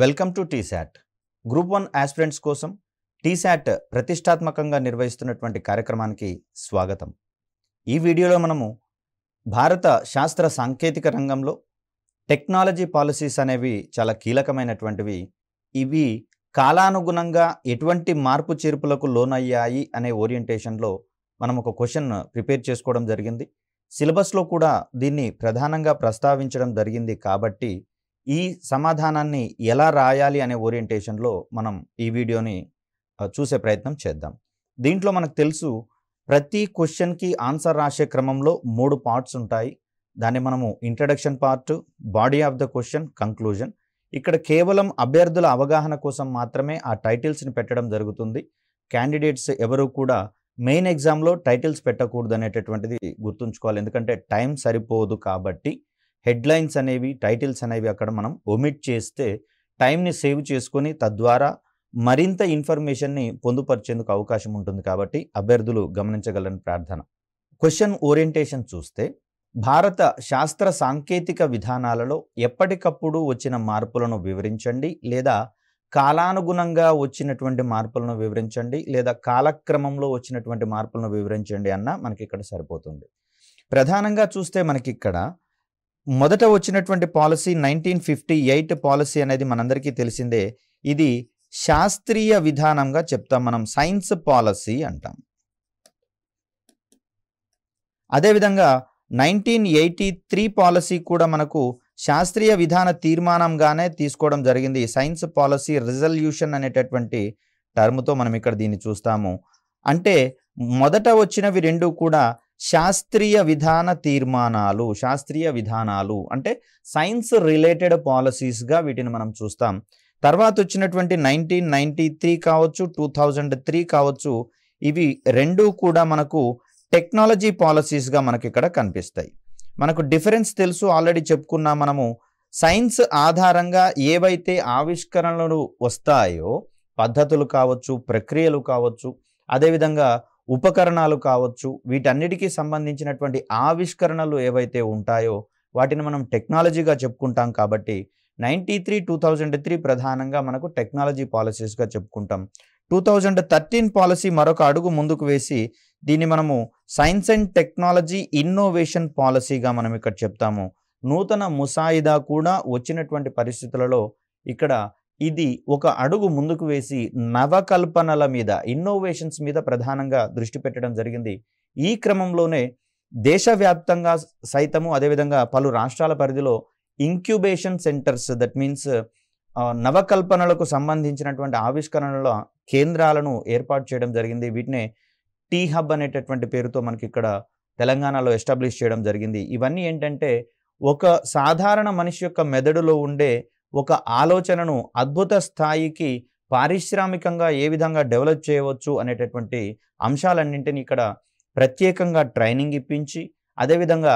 welcome to TSAT group one aspirants కోసం టీశాట్ ప్రతిష్టాత్మకంగా నిర్వహిస్తున్నటువంటి కార్యక్రమానికి స్వాగతం ఈ వీడియోలో మనము భారత శాస్త్ర సాంకేతిక రంగంలో టెక్నాలజీ పాలసీస్ అనేవి చాలా కీలకమైనటువంటివి ఇవి కాలానుగుణంగా ఎటువంటి మార్పు చేర్పులకు లోనయ్యాయి అనే ఓరియంటేషన్లో మనం ఒక క్వశ్చన్ ప్రిపేర్ చేసుకోవడం జరిగింది సిలబస్లో కూడా దీన్ని ప్రధానంగా ప్రస్తావించడం జరిగింది కాబట్టి ఈ సమాధానాన్ని ఎలా రాయాలి అనే ఓరియంటేషన్లో మనం ఈ వీడియోని చూసే ప్రయత్నం చేద్దాం దీంట్లో మనకు తెలుసు ప్రతి క్వశ్చన్కి ఆన్సర్ రాసే క్రమంలో మూడు పార్ట్స్ ఉంటాయి దాన్ని మనము introduction part body of the question conclusion ఇక్కడ కేవలం అభ్యర్థుల అవగాహన కోసం మాత్రమే ఆ టైటిల్స్ని పెట్టడం జరుగుతుంది క్యాండిడేట్స్ ఎవరు కూడా మెయిన్ ఎగ్జామ్లో టైటిల్స్ పెట్టకూడదు అనేటటువంటిది గుర్తుంచుకోవాలి ఎందుకంటే టైం సరిపోదు కాబట్టి హెడ్లైన్స్ అనేవి టైటిల్స్ అనేవి అక్కడ మనం ఒమిట్ చేస్తే టైంని సేవ్ చేసుకొని తద్వారా మరింత ఇన్ఫర్మేషన్ని పొందుపరిచేందుకు అవకాశం ఉంటుంది కాబట్టి అభ్యర్థులు గమనించగలని ప్రార్థన క్వశ్చన్ ఓరియంటేషన్ చూస్తే భారత శాస్త్ర సాంకేతిక విధానాలలో ఎప్పటికప్పుడు వచ్చిన మార్పులను వివరించండి లేదా కాలానుగుణంగా వచ్చినటువంటి మార్పులను వివరించండి లేదా కాలక్రమంలో వచ్చినటువంటి మార్పులను వివరించండి అన్న మనకి ఇక్కడ సరిపోతుంది ప్రధానంగా చూస్తే మనకి ఇక్కడ మొదట వచ్చినటువంటి policy nineteen fifty eight policy అనేది మనందరికీ తెలిసిందే ఇది శాస్త్రీయ విధానంగా చెప్తాం మనం సైన్స్ పాలసీ అంటాం అదేవిధంగా నైన్టీన్ ఎయిటీ త్రీ పాలసీ కూడా మనకు శాస్త్రీయ విధాన తీర్మానంగానే తీసుకోవడం జరిగింది సైన్స్ పాలసీ రిజల్యూషన్ అనేటటువంటి టర్మ్తో మనం ఇక్కడ దీన్ని చూస్తాము అంటే మొదట వచ్చినవి రెండు కూడా శాస్త్రీయ విధాన తీర్మానాలు శాస్త్రీయ విధానాలు అంటే సైన్స్ రిలేటెడ్ పాలసీస్గా వీటిని మనం చూస్తాం తర్వాత వచ్చినటువంటి నైన్టీన్ నైంటీ త్రీ కావచ్చు టూ థౌజండ్ త్రీ కావచ్చు ఇవి రెండూ కూడా మనకు టెక్నాలజీ పాలసీస్గా మనకి ఇక్కడ కనిపిస్తాయి మనకు డిఫరెన్స్ తెలుసు ఆల్రెడీ చెప్పుకున్నా మనము సైన్స్ ఆధారంగా ఏవైతే ఆవిష్కరణలు వస్తాయో పద్ధతులు కావచ్చు ప్రక్రియలు కావచ్చు అదేవిధంగా ఉపకరణాలు కావచ్చు వీటన్నిటికీ సంబంధించినటువంటి ఆవిష్కరణలు ఏవైతే ఉంటాయో వాటిని మనం టెక్నాలజీగా చెప్పుకుంటాం కాబట్టి ninety three two thousand three ప్రధానంగా మనకు టెక్నాలజీ పాలసీస్గా చెప్పుకుంటాం టూ థౌజండ్ థర్టీన్ పాలసీ మరొక అడుగు ముందుకు వేసి దీన్ని మనము సైన్స్ అండ్ టెక్నాలజీ ఇన్నోవేషన్ పాలసీగా మనం ఇక్కడ చెప్తాము నూతన ముసాయిదా కూడా వచ్చినటువంటి పరిస్థితులలో ఇక్కడ ఇది ఒక అడుగు ముందుకు వేసి నవకల్పనల మీద ఇన్నోవేషన్స్ మీద ప్రధానంగా దృష్టి పెట్టడం జరిగింది ఈ క్రమంలోనే దేశవ్యాప్తంగా సైతము అదేవిధంగా పలు రాష్ట్రాల పరిధిలో ఇంక్యుబేషన్ సెంటర్స్ దట్ మీన్స్ నవకల్పనలకు సంబంధించినటువంటి ఆవిష్కరణల కేంద్రాలను ఏర్పాటు చేయడం జరిగింది వీటినే టీ హబ్ అనేటటువంటి పేరుతో మనకి ఇక్కడ తెలంగాణలో ఎస్టాబ్లిష్ చేయడం జరిగింది ఇవన్నీ ఏంటంటే ఒక సాధారణ మనిషి యొక్క మెదడులో ఉండే ఒక ఆలోచనను అద్భుత స్థాయికి పారిశ్రామికంగా ఏ విధంగా డెవలప్ చేయవచ్చు అనేటటువంటి అంశాలన్నింటినీ ఇక్కడ ప్రత్యేకంగా ట్రైనింగ్ ఇప్పించి అదేవిధంగా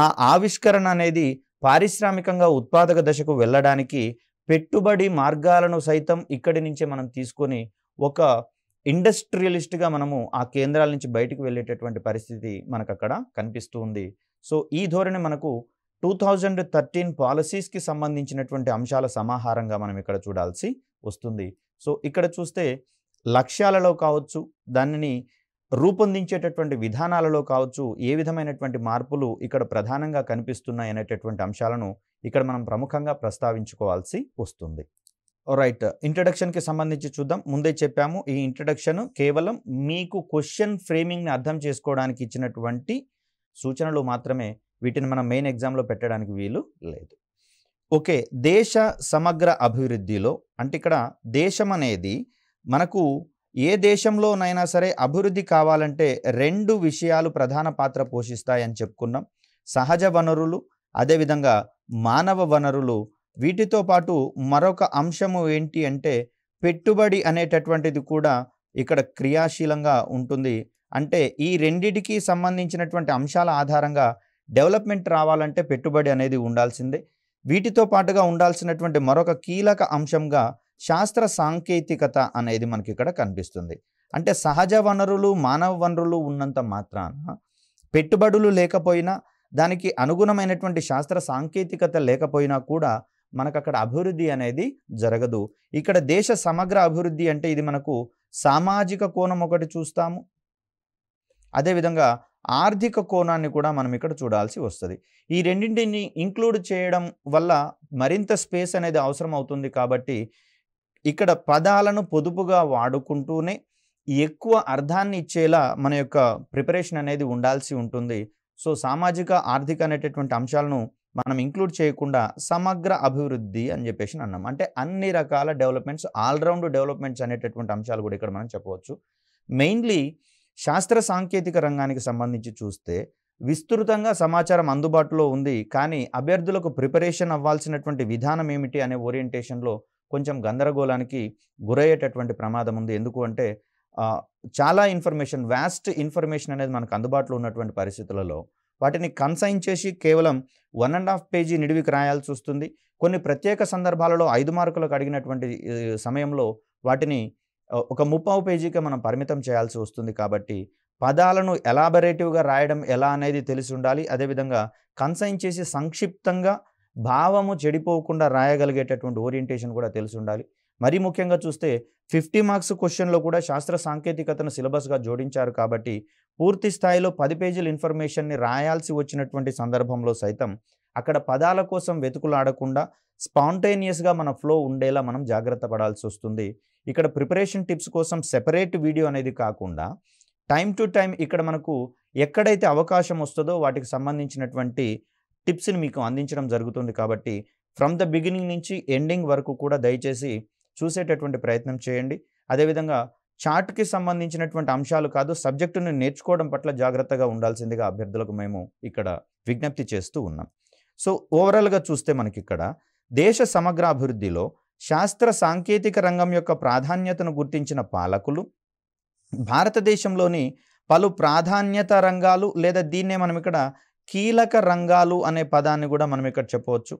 ఆ ఆవిష్కరణ అనేది పారిశ్రామికంగా ఉత్పాదక దశకు వెళ్ళడానికి పెట్టుబడి మార్గాలను సైతం ఇక్కడి నుంచే మనం తీసుకొని ఒక ఇండస్ట్రియలిస్ట్గా మనము ఆ కేంద్రాల నుంచి బయటకు వెళ్ళేటటువంటి పరిస్థితి మనకు అక్కడ కనిపిస్తూ ఉంది సో ఈ ధోరణి మనకు టూ థౌజండ్ థర్టీన్ పాలసీస్కి సంబంధించినటువంటి అంశాల సమాహారంగా మనం ఇక్కడ చూడాల్సి వస్తుంది సో ఇక్కడ చూస్తే లక్ష్యాలలో కావచ్చు దానిని రూపొందించేటటువంటి విధానాలలో కావచ్చు ఏ విధమైనటువంటి మార్పులు ఇక్కడ ప్రధానంగా కనిపిస్తున్నాయి అనేటటువంటి అంశాలను ఇక్కడ మనం ప్రముఖంగా ప్రస్తావించుకోవాల్సి వస్తుంది రైట్ ఇంట్రడక్షన్కి సంబంధించి చూద్దాం ముందే చెప్పాము ఈ ఇంట్రడక్షన్ కేవలం మీకు క్వశ్చన్ ఫ్రేమింగ్ని అర్థం చేసుకోవడానికి ఇచ్చినటువంటి సూచనలు మాత్రమే వీటిని మనం మెయిన్ ఎగ్జామ్లో పెట్టడానికి వీలు లేదు ఓకే దేశ సమగ్ర అభివృద్ధిలో అంటే ఇక్కడ దేశం అనేది మనకు ఏ దేశంలోనైనా సరే అభివృద్ధి కావాలంటే రెండు విషయాలు ప్రధాన పాత్ర పోషిస్తాయని చెప్పుకున్నాం సహజ వనరులు అదేవిధంగా మానవ వనరులు వీటితో పాటు మరొక అంశము ఏంటి అంటే పెట్టుబడి అనేటటువంటిది కూడా ఇక్కడ క్రియాశీలంగా ఉంటుంది అంటే ఈ రెండిటికి సంబంధించినటువంటి అంశాల ఆధారంగా డెవలప్మెంట్ రావాలంటే పెట్టుబడి అనేది ఉండాల్సిందే వీటితో పాటుగా ఉండాల్సినటువంటి మరొక కీలక అంశంగా శాస్త్ర సాంకేతికత అనేది మనకి ఇక్కడ కనిపిస్తుంది అంటే సహజ వనరులు మానవ వనరులు ఉన్నంత మాత్రాన పెట్టుబడులు లేకపోయినా దానికి అనుగుణమైనటువంటి శాస్త్ర సాంకేతికత లేకపోయినా కూడా మనకు అక్కడ అభివృద్ధి అనేది జరగదు ఇక్కడ దేశ సమగ్ర అభివృద్ధి అంటే ఇది మనకు సామాజిక కోణం ఒకటి చూస్తాము అదేవిధంగా ఆర్థిక కోణాన్ని కూడా మనం ఇక్కడ చూడాల్సి వస్తుంది ఈ రెండింటిని ఇంక్లూడ్ చేయడం వల్ల మరింత స్పేస్ అనేది అవసరం అవుతుంది కాబట్టి ఇక్కడ పదాలను పొదుపుగా వాడుకుంటూనే ఎక్కువ అర్థాన్ని ఇచ్చేలా మన యొక్క ప్రిపరేషన్ అనేది ఉండాల్సి ఉంటుంది సో సామాజిక ఆర్థిక అనేటటువంటి అంశాలను మనం ఇంక్లూడ్ చేయకుండా సమగ్ర అభివృద్ధి అని చెప్పేసి అన్నాం అంటే అన్ని రకాల డెవలప్మెంట్స్ ఆల్రౌండ్ డెవలప్మెంట్స్ అనేటటువంటి అంశాలు కూడా ఇక్కడ మనం చెప్పవచ్చు మెయిన్లీ శాస్త్ర సాంకేతిక రంగానికి సంబంధించి చూస్తే విస్తృతంగా సమాచారం అందుబాటులో ఉంది కానీ అభ్యర్థులకు ప్రిపరేషన్ అవ్వాల్సినటువంటి విధానం ఏమిటి అనే ఓరియంటేషన్లో కొంచెం గందరగోళానికి గురయ్యేటటువంటి ప్రమాదం ఉంది ఎందుకు అంటే చాలా ఇన్ఫర్మేషన్ వ్యాస్ట్ ఇన్ఫర్మేషన్ అనేది మనకు అందుబాటులో ఉన్నటువంటి పరిస్థితులలో వాటిని కన్సైన్ చేసి కేవలం వన్ అండ్ హాఫ్ పేజీ నిడివికి రాయాల్సి వస్తుంది కొన్ని ప్రత్యేక సందర్భాలలో ఐదు మార్కులకు అడిగినటువంటి సమయంలో వాటిని ఒక ముప్పావు పేజీకే మనం పరిమితం చేయాల్సి వస్తుంది కాబట్టి పదాలను ఎలాబరేటివ్గా రాయడం ఎలా అనేది తెలిసి ఉండాలి అదేవిధంగా కన్సైన్ చేసి సంక్షిప్తంగా భావము చెడిపోకుండా రాయగలిగేటటువంటి ఓరియంటేషన్ కూడా తెలిసి ఉండాలి మరీ ముఖ్యంగా చూస్తే ఫిఫ్టీ మార్క్స్ క్వశ్చన్లో కూడా శాస్త్ర సాంకేతికతను సిలబస్గా జోడించారు కాబట్టి పూర్తి స్థాయిలో పది పేజీల ఇన్ఫర్మేషన్ని రాయాల్సి వచ్చినటువంటి సందర్భంలో సైతం అక్కడ పదాల కోసం వెతుకులాడకుండా స్పాంటేనియస్గా మన ఫ్లో ఉండేలా మనం జాగ్రత్త పడాల్సి వస్తుంది ఇక్కడ ప్రిపరేషన్ టిప్స్ కోసం సెపరేట్ వీడియో అనేది కాకుండా టైం టు టైం ఇక్కడ మనకు ఎక్కడైతే అవకాశం వస్తుందో వాటికి సంబంధించినటువంటి టిప్స్ని మీకు అందించడం జరుగుతుంది కాబట్టి ఫ్రమ్ ద బిగినింగ్ నుంచి ఎండింగ్ వరకు కూడా దయచేసి చూసేటటువంటి ప్రయత్నం చేయండి అదేవిధంగా చార్ట్కి సంబంధించినటువంటి అంశాలు కాదు సబ్జెక్టును నేర్చుకోవడం పట్ల జాగ్రత్తగా ఉండాల్సిందిగా అభ్యర్థులకు మేము ఇక్కడ విజ్ఞప్తి చేస్తూ ఉన్నాం సో ఓవరాల్గా చూస్తే మనకి ఇక్కడ దేశ సమగ్రాభివృద్ధిలో శాస్త్ర సాంకేతిక రంగం యొక్క ప్రాధాన్యతను గుర్తించిన పాలకులు భారతదేశంలోని పలు ప్రాధాన్యత రంగాలు లేదా దీన్నే మనం ఇక్కడ కీలక రంగాలు అనే పదాన్ని కూడా మనం ఇక్కడ చెప్పవచ్చు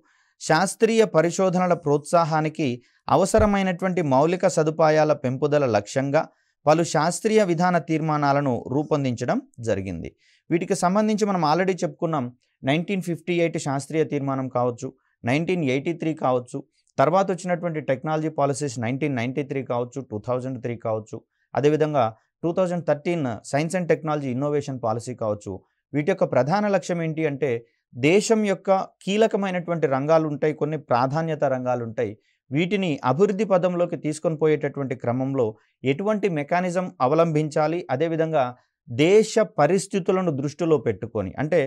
శాస్త్రీయ పరిశోధనల ప్రోత్సాహానికి అవసరమైనటువంటి మౌలిక సదుపాయాల పెంపుదల లక్ష్యంగా పలు శాస్త్రీయ విధాన తీర్మానాలను రూపొందించడం జరిగింది వీటికి సంబంధించి మనం ఆల్రెడీ చెప్పుకున్నాం నైన్టీన్ ఫిఫ్టీ ఎయిట్ శాస్త్రీయ తీర్మానం కావచ్చు నైన్టీన్ ఎయిటీ త్రీ కావచ్చు తర్వాత వచ్చినటువంటి technology policies nineteen ninety three కావచ్చు టూ థౌజండ్ త్రీ కావచ్చు అదేవిధంగా two thousand thirteen science and technology innovation policy కావచ్చు వీటి యొక్క ప్రధాన లక్ష్యం ఏంటి అంటే దేశం యొక్క కీలకమైనటువంటి రంగాలు ఉంటాయి కొన్ని ప్రాధాన్యత రంగాలు ఉంటాయి వీటిని అభివృద్ధి పదంలోకి తీసుకొని పోయేటటువంటి క్రమంలో ఎటువంటి మెకానిజం అవలంబించాలి అదేవిధంగా దేశ పరిస్థితులను దృష్టిలో పెట్టుకొని అంటే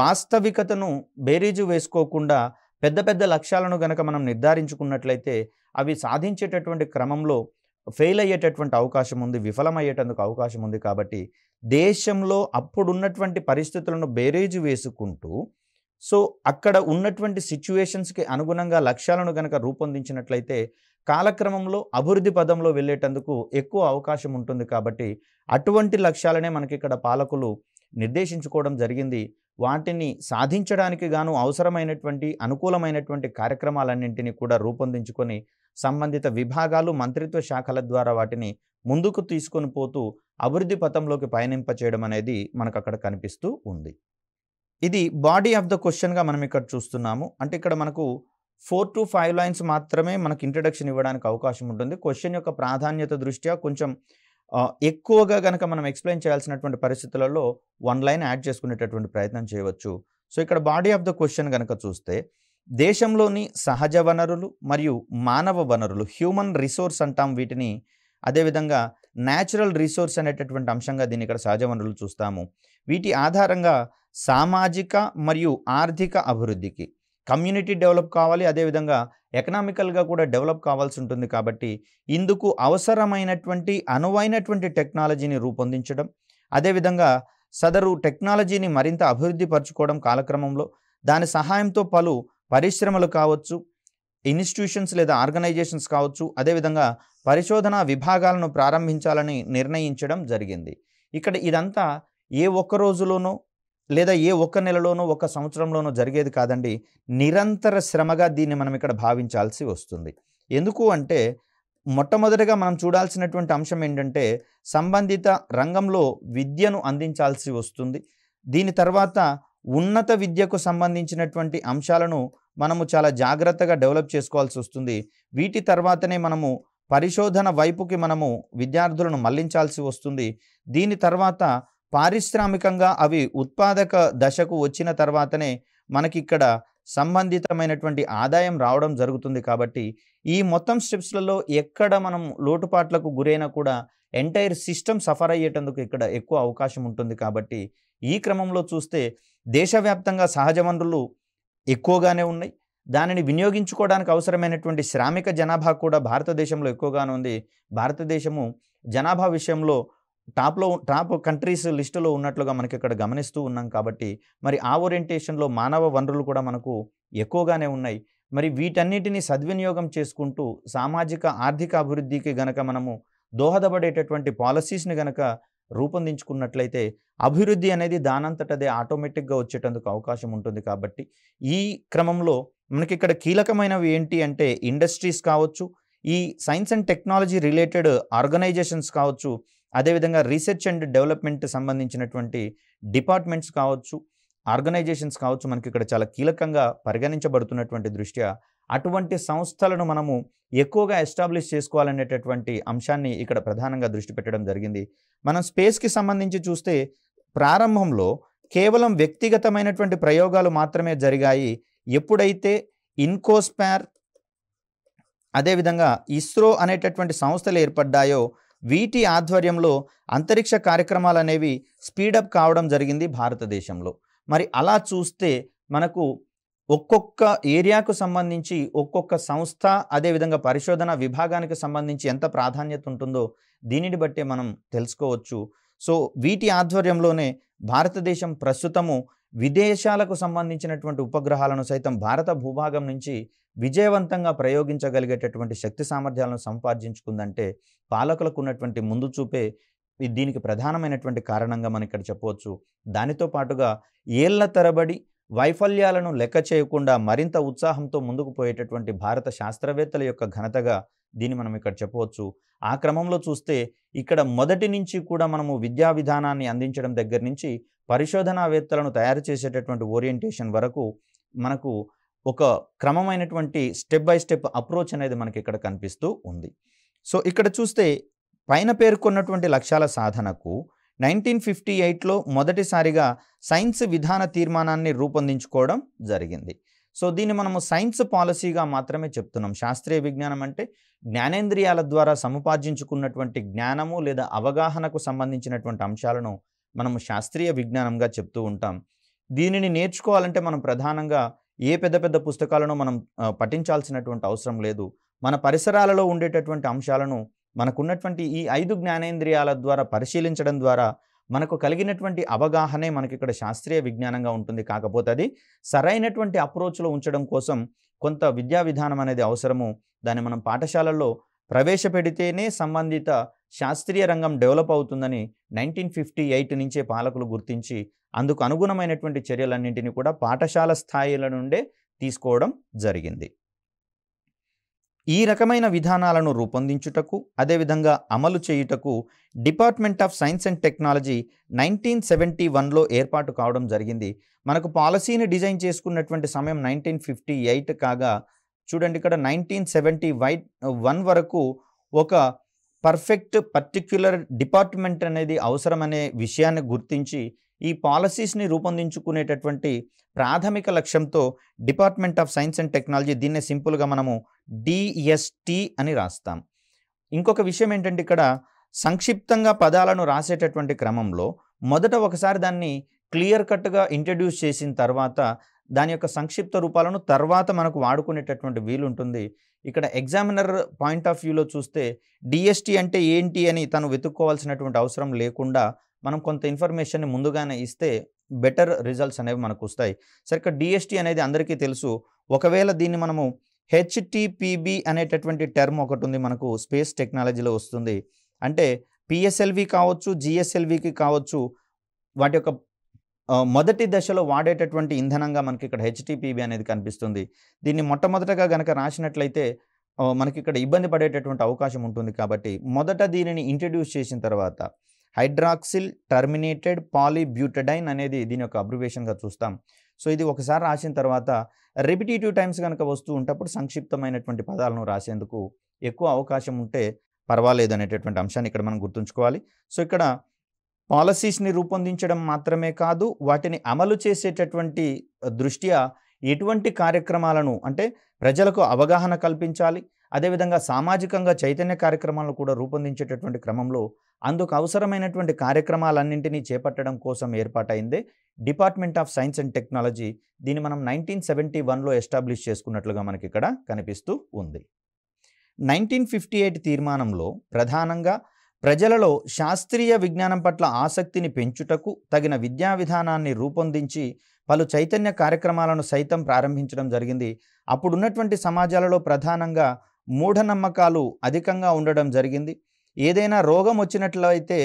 వాస్తవికతను బేరీజు వేసుకోకుండా పెద్ద పెద్ద లక్ష్యాలను గనక మనం నిర్ధారించుకున్నట్లయితే అవి సాధించేటటువంటి క్రమంలో ఫెయిల్ అయ్యేటటువంటి అవకాశం ఉంది విఫలమయ్యేటందుకు అవకాశం ఉంది కాబట్టి దేశంలో అప్పుడున్నటువంటి పరిస్థితులను బేరేజ్ వేసుకుంటూ సో అక్కడ ఉన్నటువంటి సిచ్యువేషన్స్కి అనుగుణంగా లక్ష్యాలను గనక రూపొందించినట్లయితే కాలక్రమంలో అభివృద్ధి పదంలో వెళ్ళేటందుకు ఎక్కువ అవకాశం ఉంటుంది కాబట్టి అటువంటి లక్ష్యాలనే మనకి ఇక్కడ పాలకులు నిర్దేశించుకోవడం జరిగింది వాటిని సాధించడానికి గాను అవసరమైనటువంటి అనుకూలమైనటువంటి కార్యక్రమాలన్నింటినీ కూడా రూపొందించుకొని సంబంధిత విభాగాలు మంత్రిత్వ శాఖల ద్వారా వాటిని ముందుకు తీసుకొని పోతూ అభివృద్ధి పథంలోకి పయనింప చేయడం అనేది మనకు అక్కడ కనిపిస్తూ ఉంది ఇది బాడీ ఆఫ్ ద క్వశ్చన్గా మనం ఇక్కడ చూస్తున్నాము అంటే ఇక్కడ మనకు ఫోర్ టు ఫైవ్ లైన్స్ మాత్రమే మనకు ఇంట్రడక్షన్ ఇవ్వడానికి అవకాశం ఉంటుంది క్వశ్చన్ యొక్క ప్రాధాన్యత దృష్ట్యా కొంచెం ఎక్కువగా కనుక మనం ఎక్స్ప్లెయిన్ చేయాల్సినటువంటి పరిస్థితులలో వన్ లైన్ యాడ్ చేసుకునేటటువంటి ప్రయత్నం చేయవచ్చు సో ఇక్కడ బాడీ ఆఫ్ ద క్వశ్చన్ కనుక చూస్తే దేశంలోని సహజ వనరులు మరియు మానవ వనరులు హ్యూమన్ రిసోర్స్ అంటాం వీటిని అదేవిధంగా న్యాచురల్ రిసోర్స్ అనేటటువంటి అంశంగా దీన్ని ఇక్కడ సహజ వనరులు చూస్తాము వీటి ఆధారంగా సామాజిక మరియు ఆర్థిక అభివృద్ధికి కమ్యూనిటీ డెవలప్ కావాలి అదేవిధంగా ఎకనామికల్గా కూడా డెవలప్ కావాల్సి ఉంటుంది కాబట్టి ఇందుకు అవసరమైనటువంటి అనువైనటువంటి టెక్నాలజీని రూపొందించడం అదేవిధంగా సదరు టెక్నాలజీని మరింత అభివృద్ధి పరచుకోవడం కాలక్రమంలో దాని సహాయంతో పలు పరిశ్రమలు కావచ్చు ఇన్స్టిట్యూషన్స్ లేదా ఆర్గనైజేషన్స్ కావచ్చు అదేవిధంగా పరిశోధన విభాగాలను ప్రారంభించాలని నిర్ణయించడం జరిగింది ఇక్కడ ఇదంతా ఏ ఒక్క రోజులోనో లేదా ఏ ఒక్క నెలలోనో ఒక సంవత్సరంలోనో జరిగేది కాదండి నిరంతర శ్రమగా దీన్ని మనం ఇక్కడ భావించాల్సి వస్తుంది ఎందుకు అంటే మొట్టమొదటిగా మనం చూడాల్సినటువంటి అంశం ఏంటంటే సంబంధిత రంగంలో విద్యను అందించాల్సి వస్తుంది దీని తర్వాత ఉన్నత విద్యకు సంబంధించినటువంటి అంశాలను మనము చాలా జాగ్రత్తగా డెవలప్ చేసుకోవాల్సి వస్తుంది వీటి తర్వాతనే మనము పరిశోధన వైపుకి మనము విద్యార్థులను మళ్లించాల్సి వస్తుంది దీని తర్వాత పారిశ్రామికంగా అవి ఉత్పాదక దశకు వచ్చిన తర్వాతనే మనకిక్కడ సంబంధితమైనటువంటి ఆదాయం రావడం జరుగుతుంది కాబట్టి ఈ మొత్తం స్టెప్స్లలో ఎక్కడ మనం లోటుపాట్లకు గురైనా కూడా ఎంటైర్ సిస్టమ్ సఫర్ అయ్యేటందుకు ఇక్కడ ఎక్కువ అవకాశం ఉంటుంది కాబట్టి ఈ క్రమంలో చూస్తే దేశవ్యాప్తంగా సహజ వనరులు ఎక్కువగానే ఉన్నాయి దానిని వినియోగించుకోవడానికి అవసరమైనటువంటి శ్రామిక జనాభా కూడా భారతదేశంలో ఎక్కువగానే ఉంది భారతదేశము జనాభా విషయంలో టాప్లో టాప్ కంట్రీస్ లిస్టులో ఉన్నట్లుగా మనకి ఇక్కడ గమనిస్తూ ఉన్నాం కాబట్టి మరి ఆ ఓరియంటేషన్లో మానవ వనరులు కూడా మనకు ఎక్కువగానే ఉన్నాయి మరి వీటన్నిటిని సద్వినియోగం చేసుకుంటూ సామాజిక ఆర్థిక అభివృద్ధికి గనక మనము దోహదపడేటటువంటి పాలసీస్ని గనక రూపొందించుకున్నట్లయితే అభివృద్ధి అనేది దానంతటదే ఆటోమేటిక్గా వచ్చేటందుకు అవకాశం ఉంటుంది కాబట్టి ఈ క్రమంలో మనకి ఇక్కడ కీలకమైనవి ఏంటి అంటే ఇండస్ట్రీస్ కావచ్చు ఈ science and technology related organisations కావచ్చు అదేవిధంగా రీసెర్చ్ అండ్ డెవలప్మెంట్ సంబంధించినటువంటి డిపార్ట్మెంట్స్ కావచ్చు ఆర్గనైజేషన్స్ కావచ్చు మనకి ఇక్కడ చాలా కీలకంగా పరిగణించబడుతున్నటువంటి దృష్ట్యా అటువంటి సంస్థలను మనము ఎక్కువగా ఎస్టాబ్లిష్ చేసుకోవాలనేటటువంటి అంశాన్ని ఇక్కడ ప్రధానంగా దృష్టి పెట్టడం జరిగింది మనం స్పేస్కి సంబంధించి చూస్తే ప్రారంభంలో కేవలం వ్యక్తిగతమైనటువంటి ప్రయోగాలు మాత్రమే జరిగాయి ఎప్పుడైతే ఇన్కోస్పార్ అదేవిధంగా ఇస్రో అనేటటువంటి సంస్థలు ఏర్పడ్డాయో వీటి ఆధ్వర్యంలో అంతరిక్ష కార్యక్రమాలు అనేవి స్పీడప్ కావడం జరిగింది భారతదేశంలో మరి అలా చూస్తే మనకు ఒక్కొక్క ఏరియాకు సంబంధించి ఒక్కొక్క సంస్థ అదేవిధంగా పరిశోధన విభాగానికి సంబంధించి ఎంత ప్రాధాన్యత ఉంటుందో దీనిని బట్టే మనం తెలుసుకోవచ్చు సో వీటి ఆధ్వర్యంలోనే భారతదేశం ప్రస్తుతము విదేశాలకు సంబంధించినటువంటి ఉపగ్రహాలను సైతం భారత భూభాగం నుంచి విజయవంతంగా ప్రయోగించగలిగేటటువంటి శక్తి సామర్థ్యాలను సంపాదించుకుందంటే పాలకులకు ఉన్నటువంటి ముందు చూపే దీనికి ప్రధానమైనటువంటి కారణంగా మనం ఇక్కడ చెప్పవచ్చు దానితో పాటుగా ఏళ్ల తరబడి వైఫల్యాలను లెక్క చేయకుండా మరింత ఉత్సాహంతో ముందుకు పోయేటటువంటి భారత శాస్త్రవేత్తల యొక్క ఘనతగా దీన్ని మనం ఇక్కడ చెప్పవచ్చు ఆ క్రమంలో చూస్తే ఇక్కడ మొదటి నుంచి కూడా మనము విద్యా విధానాన్ని అందించడం దగ్గర నుంచి పరిశోధనావేత్తలను తయారు చేసేటటువంటి ఓరియంటేషన్ వరకు మనకు ఒక క్రమమైనటువంటి స్టెప్ బై స్టెప్ అప్రోచ్ అనేది మనకి ఇక్కడ కనిపిస్తూ ఉంది సో ఇక్కడ చూస్తే పైన పేర్కొన్నటువంటి లక్ష్యాల సాధనకు నైన్టీన్ ఫిఫ్టీ ఎయిట్లో మొదటిసారిగా సైన్స్ విధాన తీర్మానాన్ని రూపొందించుకోవడం జరిగింది సో దీన్ని మనము సైన్స్ పాలసీగా మాత్రమే చెప్తున్నాం శాస్త్రీయ విజ్ఞానం అంటే జ్ఞానేంద్రియాల ద్వారా సముపార్జించుకున్నటువంటి జ్ఞానము లేదా అవగాహనకు సంబంధించినటువంటి అంశాలను మనము శాస్త్రీయ విజ్ఞానంగా చెప్తూ ఉంటాం దీనిని నేర్చుకోవాలంటే మనం ప్రధానంగా ఏ పెద్ద పెద్ద పుస్తకాలను మనం పఠించాల్సినటువంటి అవసరం లేదు మన పరిసరాలలో ఉండేటటువంటి అంశాలను మనకున్నటువంటి ఈ ఐదు జ్ఞానేంద్రియాల ద్వారా పరిశీలించడం ద్వారా మనకు కలిగినటువంటి అవగాహనే మనకి ఇక్కడ శాస్త్రీయ విజ్ఞానంగా ఉంటుంది కాకపోతే అది సరైనటువంటి అప్రోచ్లో ఉంచడం కోసం కొంత విద్యా విధానం అనేది అవసరము దాన్ని మనం పాఠశాలల్లో ప్రవేశపెడితేనే సంబంధిత శాస్త్రీయ రంగం డెవలప్ అవుతుందని నైన్టీన్ ఫిఫ్టీ ఎయిట్ నుంచే పాలకులు గుర్తించి అందుకు అనుగుణమైనటువంటి చర్యలన్నింటినీ కూడా పాఠశాల స్థాయిల నుండే తీసుకోవడం జరిగింది ఈ రకమైన విధానాలను రూపొందించుటకు అదేవిధంగా అమలు చేయుటకు department of science and technology nineteen seventy వన్లో ఏర్పాటు కావడం జరిగింది మనకు పాలసీని డిజైన్ చేసుకున్నటువంటి సమయం నైన్టీన్ ఫిఫ్టీ ఎయిట్ కాగా చూడండి ఇక్కడ నైన్టీన్ సెవెంటీ వై వన్ వరకు ఒక పర్ఫెక్ట్ పర్టిక్యులర్ డిపార్ట్మెంట్ అనేది అవసరమనే విషయాన్ని గుర్తించి ఈ పాలసీస్ని రూపొందించుకునేటటువంటి ప్రాథమిక లక్ష్యంతో department of science and technology దీన్నే సింపుల్గా మనము డిఎస్టి అని రాస్తాం ఇంకొక విషయం ఏంటంటే ఇక్కడ సంక్షిప్తంగా పదాలను రాసేటటువంటి క్రమంలో మొదట ఒకసారి దాన్ని క్లియర్ కట్గా ఇంట్రడ్యూస్ చేసిన తర్వాత దాని యొక్క సంక్షిప్త రూపాలను తర్వాత మనకు వాడుకునేటటువంటి వీలు ఉంటుంది ఇక్కడ ఎగ్జామినర్ పాయింట్ ఆఫ్ వ్యూలో చూస్తే డిఎస్టి అంటే ఏంటి అని తను వెతుక్కోవాల్సినటువంటి అవసరం లేకుండా మనం కొంత ఇన్ఫర్మేషన్ని ముందుగానే ఇస్తే బెటర్ రిజల్ట్స్ అనేవి మనకు వస్తాయి సరిగ్గా డిఎస్టి అనేది అందరికీ తెలుసు ఒకవేళ దీన్ని మనము హెచ్టిపిబి అనేటటువంటి టర్మ్ ఒకటి ఉంది మనకు స్పేస్ టెక్నాలజీలో వస్తుంది అంటే పిఎస్ఎల్వి కావచ్చు జిఎస్ఎల్వికి కావచ్చు వాటి యొక్క మొదటి దశలో వాడేటటువంటి ఇంధనంగా మనకి ఇక్కడ హెచ్టిపిబి అనేది కనిపిస్తుంది దీన్ని మొట్టమొదటగా గనక రాసినట్లయితే మనకి ఇక్కడ ఇబ్బంది పడేటటువంటి అవకాశం ఉంటుంది కాబట్టి మొదట దీనిని ఇంట్రడ్యూస్ చేసిన తర్వాత హైడ్రాక్సిల్ టర్మినేటెడ్ పాలీబ్యూటడైన్ అనేది దీని యొక్క అబ్రివేషన్గా చూస్తాం సో ఇది ఒకసారి రాసిన తర్వాత రిపిటేటివ్ టైమ్స్ కనుక వస్తూ ఉంటప్పుడు సంక్షిప్తమైనటువంటి పదాలను రాసేందుకు ఎక్కువ అవకాశం ఉంటే పర్వాలేదు అనేటటువంటి అంశాన్ని ఇక్కడ మనం గుర్తుంచుకోవాలి సో ఇక్కడ పాలసీస్ని రూపొందించడం మాత్రమే కాదు వాటిని అమలు చేసేటటువంటి దృష్ట్యా ఎటువంటి కార్యక్రమాలను అంటే ప్రజలకు అవగాహన కల్పించాలి అదేవిధంగా సామాజికంగా చైతన్య కార్యక్రమాలను కూడా రూపొందించేటటువంటి క్రమంలో అందుకు అవసరమైనటువంటి కార్యక్రమాలన్నింటినీ చేపట్టడం కోసం ఏర్పాటైందే department of science and technology దీన్ని మనం నైన్టీన్ సెవెంటీ వన్లో ఎస్టాబ్లిష్ చేసుకున్నట్లుగా మనకి ఇక్కడ కనిపిస్తూ ఉంది నైన్టీన్ ఫిఫ్టీ ఎయిట్ తీర్మానంలో ప్రధానంగా ప్రజలలో శాస్త్రీయ విజ్ఞానం పట్ల ఆసక్తిని పెంచుటకు తగిన విద్యా విధానాన్ని రూపొందించి పలు చైతన్య కార్యక్రమాలను సైతం ప్రారంభించడం జరిగింది అప్పుడున్నటువంటి సమాజాలలో ప్రధానంగా మూఢనమ్మకాలు అధికంగా ఉండడం జరిగింది ఏదైనా రోగం వచ్చినట్లయితే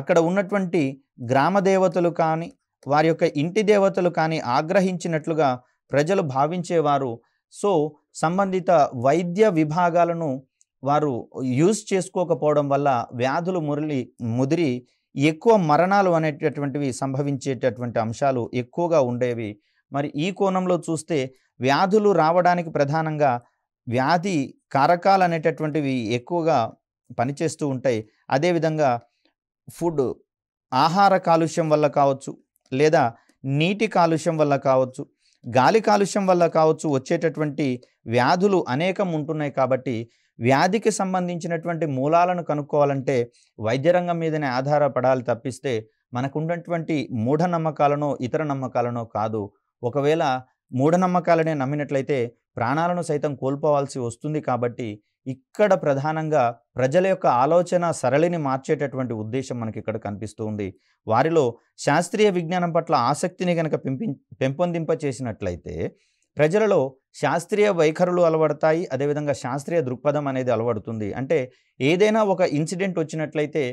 అక్కడ ఉన్నటువంటి గ్రామ దేవతలు కానీ వారి యొక్క ఇంటి దేవతలు కానీ ఆగ్రహించినట్లుగా ప్రజలు భావించేవారు సో సంబంధిత వైద్య విభాగాలను వారు యూజ్ చేసుకోకపోవడం వల్ల వ్యాధులు మురళి ముదిరి ఎక్కువ మరణాలు అనేటటువంటివి సంభవించేటటువంటి అంశాలు ఎక్కువగా ఉండేవి మరి ఈ కోణంలో చూస్తే వ్యాధులు రావడానికి ప్రధానంగా వ్యాధి కారకాలు అనేటటువంటివి ఎక్కువగా పనిచేస్తూ ఉంటాయి అదేవిధంగా ఫుడ్ ఆహార కాలుష్యం వల్ల కావచ్చు లేదా నీటి కాలుష్యం వల్ల కావచ్చు గాలి కాలుష్యం వల్ల కావచ్చు వచ్చేటటువంటి వ్యాధులు అనేకం ఉంటున్నాయి కాబట్టి వ్యాధికి సంబంధించినటువంటి మూలాలను కనుక్కోవాలంటే వైద్య రంగం మీదనే ఆధారపడాలి తప్పిస్తే మనకున్నటువంటి మూఢనమ్మకాలను ఇతర నమ్మకాలను కాదు ఒకవేళ మూఢనమ్మకాలనే నమ్మినట్లయితే ప్రాణాలను సైతం కోల్పోవాల్సి వస్తుంది కాబట్టి ఇక్కడ ప్రధానంగా ప్రజల యొక్క ఆలోచన సరళిని మార్చేటటువంటి ఉద్దేశం మనకి ఇక్కడ కనిపిస్తూ ఉంది వారిలో శాస్త్రీయ విజ్ఞానం పట్ల ఆసక్తిని కనుక పెంపి పెంపొందింప చేసినట్లయితే ప్రజలలో శాస్త్రీయ వైఖరులు అలవడతాయి అదేవిధంగా శాస్త్రీయ దృక్పథం అనేది అలవడుతుంది అంటే ఏదైనా ఒక ఇన్సిడెంట్ వచ్చినట్లయితే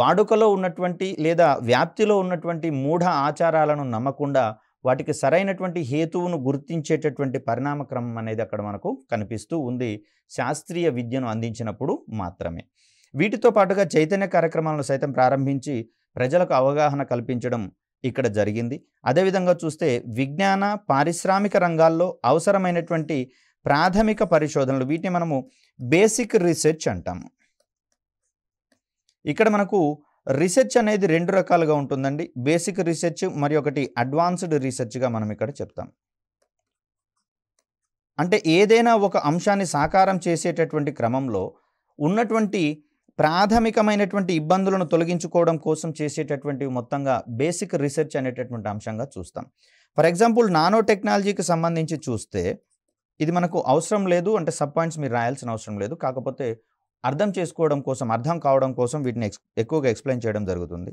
వాడుకలో ఉన్నటువంటి లేదా వ్యాప్తిలో ఉన్నటువంటి మూఢ ఆచారాలను నమ్మకుండా వాటికి సరైనటువంటి హేతువును గుర్తించేటటువంటి పరిణామ క్రమం అనేది అక్కడ మనకు కనిపిస్తూ ఉంది శాస్త్రీయ విద్యను అందించినప్పుడు మాత్రమే వీటితో పాటుగా చైతన్య కార్యక్రమాలను సైతం ప్రారంభించి ప్రజలకు అవగాహన కల్పించడం ఇక్కడ జరిగింది అదేవిధంగా చూస్తే విజ్ఞాన పారిశ్రామిక రంగాల్లో అవసరమైనటువంటి ప్రాథమిక పరిశోధనలు వీటిని మనము బేసిక్ రీసెర్చ్ అంటాము ఇక్కడ మనకు రీసెర్చ్ అనేది రెండు రకాలుగా ఉంటుందండి బేసిక్ రీసెర్చ్ మరి ఒకటి అడ్వాన్స్డ్ రీసెర్చ్గా మనం ఇక్కడ చెప్తాం అంటే ఏదైనా ఒక అంశాన్ని సాకారం చేసేటటువంటి క్రమంలో ఉన్నటువంటి ప్రాథమికమైనటువంటి ఇబ్బందులను తొలగించుకోవడం కోసం చేసేటటువంటి మొత్తంగా బేసిక్ రీసెర్చ్ అనేటటువంటి అంశంగా చూస్తాం ఫర్ ఎగ్జాంపుల్ నానో టెక్నాలజీకి సంబంధించి చూస్తే ఇది మనకు అవసరం లేదు అంటే సబ్ పాయింట్స్ మీరు రాయాల్సిన అవసరం లేదు కాకపోతే అర్థం చేసుకోవడం కోసం అర్థం కావడం కోసం వీటిని ఎక్స్ ఎక్కువగా ఎక్స్ప్లెయిన్ చేయడం జరుగుతుంది